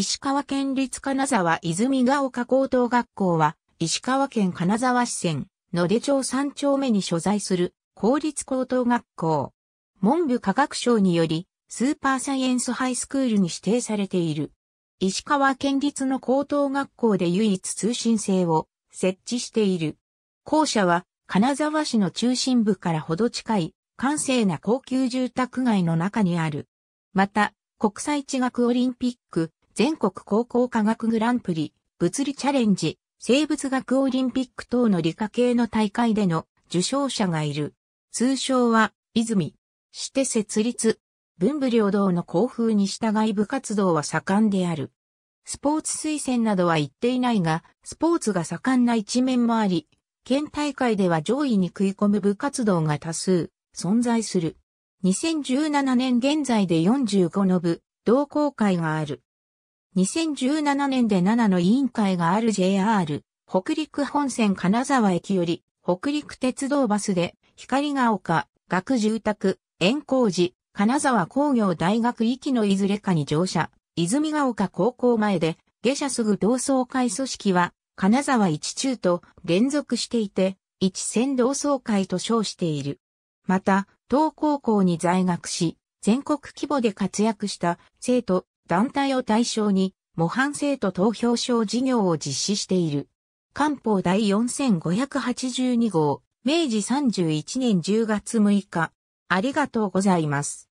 石川県立金沢泉ヶ丘高等学校は、石川県金沢市線、野出町3丁目に所在する公立高等学校。文部科学省により、スーパーサイエンスハイスクールに指定されている。石川県立の高等学校で唯一通信制を設置している。校舎は、金沢市の中心部からほど近い、閑静な高級住宅街の中にある。また、国際地学オリンピック、全国高校科学グランプリ、物理チャレンジ、生物学オリンピック等の理科系の大会での受賞者がいる。通称は、泉。して設立。文武両道の校風に従い部活動は盛んである。スポーツ推薦などは言っていないが、スポーツが盛んな一面もあり、県大会では上位に食い込む部活動が多数存在する。2017年現在で45の部、同好会がある。2017年で7の委員会がある JR 北陸本線金沢駅より北陸鉄道バスで光が丘、学住宅、円光寺、金沢工業大学行きのいずれかに乗車、泉が丘高校前で下車すぐ同窓会組織は金沢一中と連続していて、一線同窓会と称している。また、東高校に在学し、全国規模で活躍した生徒団体を対象に、模範生徒投票証事業を実施している。官報第4582号、明治31年10月6日。ありがとうございます。